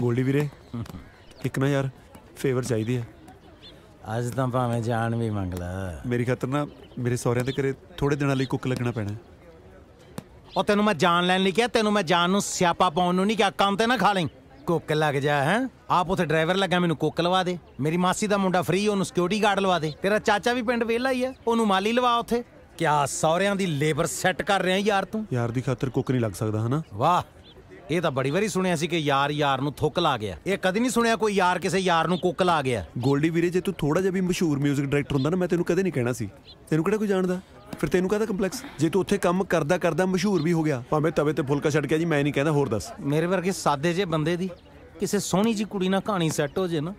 ਗੋਲਡੀ ਵੀਰੇ ਇੱਕ ਨਾ ਯਾਰ ਫੇਵਰ ਚਾਹੀਦੀ ਆ ਅੱਜ ਤਾਂ ਭਾਵੇਂ ਜਾਨ ਵੀ ਮੰਗ ਲੈ ਮੇਰੀ ਖਾਤਰ ਨਾ ਮੇਰੇ ਸਹੁਰਿਆਂ ਦੇ ਘਰੇ ਥੋੜੇ ਦਿਨਾਂ ਲਈ ਕੁੱਕ ਲੱਗਣਾ ਪੈਣਾ ਉਹ ਤੈਨੂੰ ਮੈਂ ਜਾਨ ਲੈਣ ਲਈ ਕਿਹਾ ਤੈਨੂੰ ਮੈਂ ਜਾਨ ਨੂੰ ਸਿਆਪਾ ਪਾਉਣ ਨੂੰ ਨਹੀਂ ਕਿਹਾ ਕੰਮ ਤੇ ਨਾ ਖਾ ਲੈ ਕੁੱਕ ਲੱਗ ਜਾ ਹੈ ਆਪ ਉਥੇ ਡਰਾਈਵਰ ਲੱਗਾ ਮੈਨੂੰ ਕੁੱਕ ਲਵਾ ਦੇ ਮੇਰੀ ਮਾਸੀ ਦਾ ਮੁੰਡਾ ਫ੍ਰੀ ਉਹਨੂੰ ਸਿਕਿਉਰਿਟੀ ਗਾਰਡ ਲਵਾ ਦੇ ਤੇਰਾ ਚਾਚਾ ਵੀ ਪਿੰਡ ਵੇਲਾ ਹੀ ਆ ਉਹਨੂੰ ਮਾਲੀ ਲਵਾ ਉਥੇ ਕਿਆ ਸੌਰਿਆਂ ਦੀ ਲੇਬਰ ਸੈੱਟ ਕਰ ਰਿਹਾ ਯਾਰ ਤੂੰ ਯਾਰ ਦੀ ਖਾਤਰ ਕੁੱਕ ਨਹੀਂ ਲੱਗ ਸਕਦਾ ਹਨਾ ਵਾਹ ਇਹ ਤਾਂ ਬੜੀ ਵਾਰੀ ਸੁਣਿਆ ਸੀ ਕਿ ਯਾਰ ਯਾਰ ਨੂੰ ਥੁੱਕ ਲਾ ਗਿਆ ਇਹ ਕਦੀ ਨਹੀਂ ਸੁਣਿਆ ਕੋਈ ਯਾਰ ਕਿਸੇ ਯਾਰ ਨੂੰ ਕੁੱਕ ਲਾ ਗਿਆ ਗੋਲਡੀ ਵੀਰੇ ਜੇ ਤੂੰ ਥੋੜਾ ਜਿਹਾ ਵੀ ਮਸ਼ਹੂਰ 뮤직 ਡਾਇਰੈਕਟਰ ਹੁੰਦਾ ਨਾ ਮੈਂ ਤੈਨੂੰ ਕਦੇ ਨਹੀਂ ਕਹਿਣਾ ਸੀ ਤੈਨੂੰ ਕਿਹੜਾ ਕੋਈ ਜਾਣਦਾ ਫਿਰ ਤੈਨੂੰ ਕਹਦਾ ਕੰਪਲੈਕਸ ਜੇ ਤੂੰ ਉੱਥੇ ਕੰਮ ਕਰਦਾ ਕਰਦਾ ਮਸ਼ਹੂਰ ਵੀ ਹੋ ਗਿਆ ਭਾਵੇਂ ਤਵੇ ਤੇ ਫੁਲਕਾ ਛੱਡ ਗਿਆ ਜੀ ਮੈਂ ਨਹੀਂ ਕਹਿੰਦਾ ਹੋਰ ਦੱਸ ਮੇਰੇ ਵਰਗੇ ਸਾਦੇ ਜੇ ਬੰਦੇ ਦੀ ਕਿਸੇ ਸੋਹਣੀ ਜੀ ਕੁੜੀ ਨਾਲ ਕਹਾਣੀ ਸੈੱਟ ਹੋ ਜੇ ਨਾ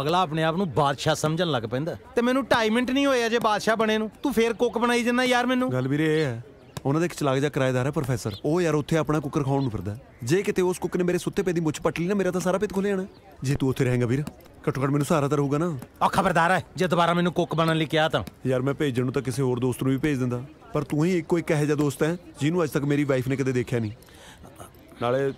ਅਗਲਾ ਆਪਣੇ ਆਪ ਨੂੰ ਬਾਦਸ਼ਾਹ ਸਮਝਣ ਲੱਗ ਪੈਂਦਾ ਤੇ ਮੈਨੂੰ 2.5 ਮਿੰਟ ਨਹੀਂ ਹੋਇਆ ਜੇ ਬਾਦਸ਼ਾਹ ਬਣੇ ਨੂੰ ਤੂੰ ਫੇਰ ਕੁੱਕ ਬਣਾਈ ਜਿੰਨਾ ਯਾਰ ਮੈਨੂੰ ਗੱਲ ਵੀਰੇ ਇਹ ਹੈ ਉਹਨਾਂ ਦੇ ਇੱਕ ਚਲਾਕ ਜਿਹਾ ਕਿਰਾਏਦਾਰ ਹੈ ਪ੍ਰੋਫੈਸਰ ਉਹ ਯਾਰ ਉੱਥੇ ਆਪਣਾ ਕੁੱਕਰ ਖਾਉਣ ਨੂੰ ਫਿਰਦਾ ਜੇ ਕਿਤੇ ਉਸ ਕੁੱਕ ਨੇ ਮੇਰੇ ਸੁੱਤੇ ਪੇ ਦੀ ਮੁੱਛ ਪੱਟ ਲਈ ਨਾ ਮੇਰਾ ਤਾਂ ਸਾਰਾ ਪੇਟ ਖੁੱਲੇ ਜਾਣਾ ਜੇ ਤੂੰ ਉੱਥੇ ਰਹੇਂਗਾ ਵੀਰ ਘੱਟੋ ਘੱਟ ਮੈਨੂੰ ਸਹਾਰਾ ਤਾਂ ਰਹੂਗਾ ਨਾ ਆ ਖਬਰਦਾਰ ਹੈ ਜੇ ਦੁਬਾਰਾ ਮੈਨੂੰ ਕੁੱਕ ਬਣਨ ਲਈ ਕਿਹਾ ਤਾਂ ਯਾਰ ਮੈਂ ਭੇਜਣ ਨੂੰ ਤਾਂ ਕਿਸੇ ਹੋਰ ਦੋਸਤ ਨੂੰ ਵੀ ਭੇਜ ਦਿੰਦਾ ਪਰ ਤੂੰ ਹੀ ਇੱਕੋ ਇੱਕ ਇਹੋ ਜਿਹਾ ਦੋਸਤ ਹੈ ਜਿਹਨੂੰ ਅੱਜ ਤੱਕ ਮੇਰੀ ਵਾਈਫ ਨੇ ਕਦੇ ਦੇਖਿਆ ਨਹੀਂ ਨਾਲੇ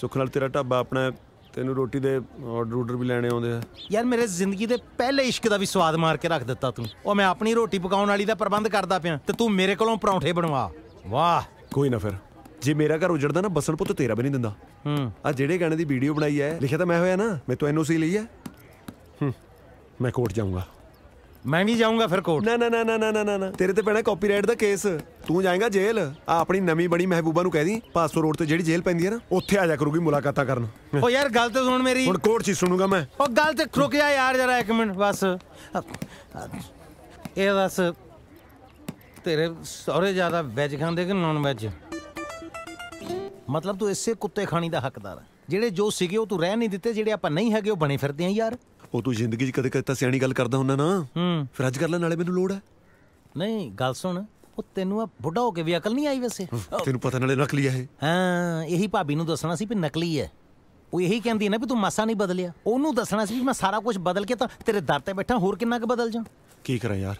ਸੁਖ ਨਾਲ ਤੇਰਾ ਢਾਬਾ ਆਪਣਾ ਤੈਨੂੰ ਰੋਟੀ ਦੇ ਆਰਡਰ ਆਰਡਰ ਵੀ ਲੈਣੇ ਆਉਂਦੇ ਆ ਯਾਰ ਮੇਰੇ ਜ਼ਿੰਦਗੀ ਦੇ ਪਹਿਲੇ ਇਸ਼ਕ ਦਾ ਵੀ ਸਵਾਦ ਮਾਰ ਕੇ ਰੱਖ ਦਿੱਤਾ ਤੂੰ ਉਹ ਮੈਂ ਆਪਣੀ ਰੋਟੀ ਪਕਾਉਣ ਵਾਲੀ ਦਾ ਪ੍ਰਬੰਧ ਕਰਦਾ ਪਿਆ ਤੇ ਤੂੰ ਮੇਰੇ ਕੋਲੋਂ ਪਰੌਂਠੇ ਬਣਵਾ ਵਾਹ ਕੋਈ ਨਾ ਫਿਰ ਜੇ ਮੇਰਾ ਘਰ ਉਜੜਦਾ ਨਾ ਬਸਣ ਪੁੱਤ ਤੇਰਾ ਵੀ ਨਹੀਂ ਦਿੰਦਾ ਹੂੰ ਆ ਜਿਹੜੇ ਗਾਣੇ ਦੀ ਵੀਡੀਓ ਬਣਾਈ ਹੈ ਲਿਖਿਆ ਤਾਂ ਮੈਂ ਹੋਇਆ ਨਾ ਮੈਂ ਤੋਂ ਐਨਓਸੀ ਲਈ ਹੈ ਹੂੰ ਮੈਂ ਕੋਰਟ ਜਾਊਂਗਾ ਮੈਂ ਵੀ ਜਾਊਂਗਾ ਫਿਰ ਕੋਰਟ ਨਾ ਨਾ ਨਾ ਨਾ ਨਾ ਨਾ ਨਾ ਤੇਰੇ ਤੇ ਪੈਣਾ ਕਾਪੀਰਾਈਟ ਦਾ ਕੇਸ ਤੂੰ ਜਾਏਗਾ ਜੇਲ੍ਹ ਆ ਆਪਣੀ ਨਵੀਂ ਬਣੀ ਮਹਿਬੂਬਾ ਨੂੰ ਕਹਿ ਦੀ ਪਾਸੋ ਰੋਡ ਤੇ ਜਿਹੜੀ ਜੇਲ੍ਹ ਪੈਂਦੀ ਹੈ ਨਾ ਉੱਥੇ ਆ ਜਾ ਕਰੂਗੀ ਮੁਲਾਕਾਤਾਂ ਕਰਨ ਓ ਯਾਰ ਗੱਲ ਤੇ ਸੁਣ ਮੇਰੀ ਹੁਣ ਕੋਰਟ 'ਚ ਸੁਣੂਗਾ ਮੈਂ ਓ ਗੱਲ ਤੇ ਰੁਕ ਜਾ ਯਾਰ ਜਰਾ ਇੱਕ ਮਿੰਟ ਬਸ ਇਹ ਬਸ ਤੇਰੇ ਸਾਰੇ ਜ਼ਿਆਦਾ ਵੈਜ ਖਾਂਦੇ ਕਿ ਨਾਨ ਵੈਜ ਮਤਲਬ ਤੂੰ ਇਸੇ ਕੁੱਤੇ ਖਾਣੀ ਦਾ ਹੱਕਦਾਰ ਹੈ ਜਿਹੜੇ ਜੋ ਸੀਗੇ ਉਹ ਤੂੰ ਰਹਿ ਨਹੀਂ ਦਿੱਤੇ ਜਿਹੜੇ ਆਪਾਂ ਨਹੀਂ ਹੈਗੇ ਉਹ ਬਣੇ ਫਿਰਦੇ ਆ ਯਾਰ ਉਹ ਤੂੰ ਜ਼ਿੰਦਗੀ 'ਚ ਕਦੇ ਕਦੇ ਤਾਂ ਸਿਆਣੀ ਗੱਲ ਕਰਦਾ ਹੁੰਦਾ ਨਾ ਹੂੰ ਫਿਰ ਅੱਜ ਕਰ ਲੈ ਨਾਲੇ ਮੈਨੂੰ ਲੋੜ ਹੈ ਨਹੀਂ ਗੱਲ ਸੁਣ ਉਹ ਤੈਨੂੰ ਆ ਬੁੱਢਾ ਹੋ ਕੇ ਵੀ ਅਕਲ ਨਹੀਂ ਆਈ ਵੈਸੇ ਤੈਨੂੰ ਪਤਾ ਨਾਲੇ ਨਕਲੀ ਇਹ ਹਾਂ ਇਹੀ ਭਾਬੀ ਨੂੰ ਦੱਸਣਾ ਸੀ ਵੀ ਨਕਲੀ ਹੈ ਉਹ ਇਹੀ ਕਹਿੰਦੀ ਨਾ ਵੀ ਤੂੰ ਮਾਸਾ ਨਹੀਂ ਬਦਲਿਆ ਉਹਨੂੰ ਦੱਸਣਾ ਸੀ ਵੀ ਮੈਂ ਸਾਰਾ ਕੁਝ ਬਦਲ ਕੇ ਤਾਂ ਤੇਰੇ ਦਰ ਤੇ ਬੈਠਾ ਹੋਰ ਕਿੰਨਾ ਕੁ ਬਦਲ ਜਾ ਕੀ ਕਰਾਂ ਯਾਰ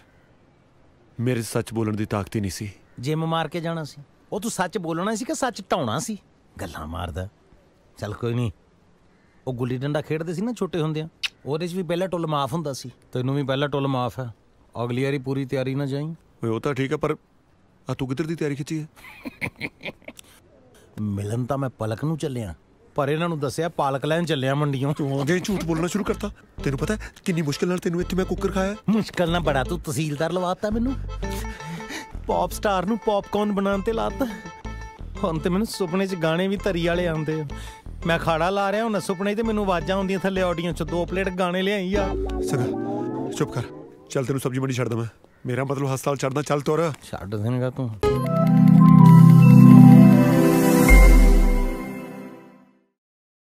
ਮੇਰੇ ਸੱਚ ਬੋਲਣ ਦੀ ਤਾਕਤ ਹੀ ਨਹੀਂ ਸੀ ਜਿਮ ਮਾਰ ਕੇ ਜਾਣਾ ਸੀ ਉਹ ਤੂੰ ਸੱਚ ਬੋਲਣਾ ਸੀ ਕਿ ਸੱਚ ਟਾਉਣਾ ਸੀ ਗੱਲਾਂ ਮਾਰਦਾ ਚੱਲ ਕੋਈ ਨਹੀਂ ਉਹ ਗੁੱਲੀ ਡੰਡਾ ਖੇਡਦੇ ਸੀ ਨਾ ਛੋਟੇ ਹੁੰਦਿਆਂ ਉਹਦੇ 'ਚ ਵੀ ਪਹਿਲਾ ਟੁੱਲ ਮਾਫ ਹੁੰਦਾ ਸੀ ਤੈਨੂੰ ਵੀ ਪਹਿਲਾ ਟੁੱਲ ਮਾਫ ਹੈ ਅਗਲੀ ਵਾਰੀ ਪੂਰੀ ਤਿਆਰੀ ਨਾ ਜਾਈਂ ਓਏ ਉਹ ਤਾਂ ਠੀਕ ਹੈ ਪਰ ਆ ਤੂੰ ਕਿੱਧਰ ਦੀ ਤਿਆਰੀ ਖਿੱਚੀ ਹੈ ਮਿਲਨ ਤਾਂ ਮੈਂ ਪਲਕ ਨੂੰ ਚੱਲਿਆ ਪਰ ਇਹਨਾਂ ਨੂੰ ਦੱਸਿਆ ਪਾਲਕ ਲੈਣ ਚੱਲਿਆ ਮੰਡੀਆਂ ਤੂੰ ਜੇ ਝੂਠ ਬੋਲਣਾ ਸ਼ੁਰੂ ਕਰਤਾ ਤੈਨੂੰ ਪਤਾ ਕਿੰਨੀ ਮੁਸ਼ਕਲ ਨਾਲ ਤੈਨੂੰ ਇੱਥੇ ਮੈਂ ਕੁੱਕਰ ਖਾਇਆ ਮੁਸ਼ਕਲ ਨਾਲ ਬੜਾ ਤੂੰ ਤਹਿਸੀਲਦਾਰ ਲਵਾਤਾ ਮੈਨੂੰ ਪੌਪ ਸਟਾਰ ਨੂੰ ਪੌਪਕੌਰਨ ਬਣਾਉਣ ਤੇ ਲਾਤਾ ਹੁਣ ਤੇ ਮੈਨੂੰ ਸੁਪਨੇ 'ਚ ਗਾਣੇ ਵੀ ਧਰੀ ਵਾਲੇ ਆਉਂਦੇ ਆ ਮੈਂ ਖਾੜਾ ਲਾ ਰਿਹਾ ਹਾਂ ਸੁਪਨੇ ਤੇ ਮੈਨੂੰ ਆਵਾਜ਼ਾਂ ਆਉਂਦੀਆਂ ਥੱਲੇ ਆਡੀਓ ਚ ਦੋ ਪਲੇਟ ਗਾਣੇ ਲਿਆਈ ਆ ਸਗਾ ਚੁੱਪ ਕਰ ਚੱਲ ਤੈਨੂੰ ਸਬਜ਼ੀ ਮੰਡੀ ਛੱਡ ਦਵਾਂ ਮੇਰਾ ਮਤਲਬ ਹਸਪਤਾਲ ਛੱਡਦਾ ਚੱਲ ਤੋਰ ਛੱਡ ਦੇਣਗਾ ਤੂੰ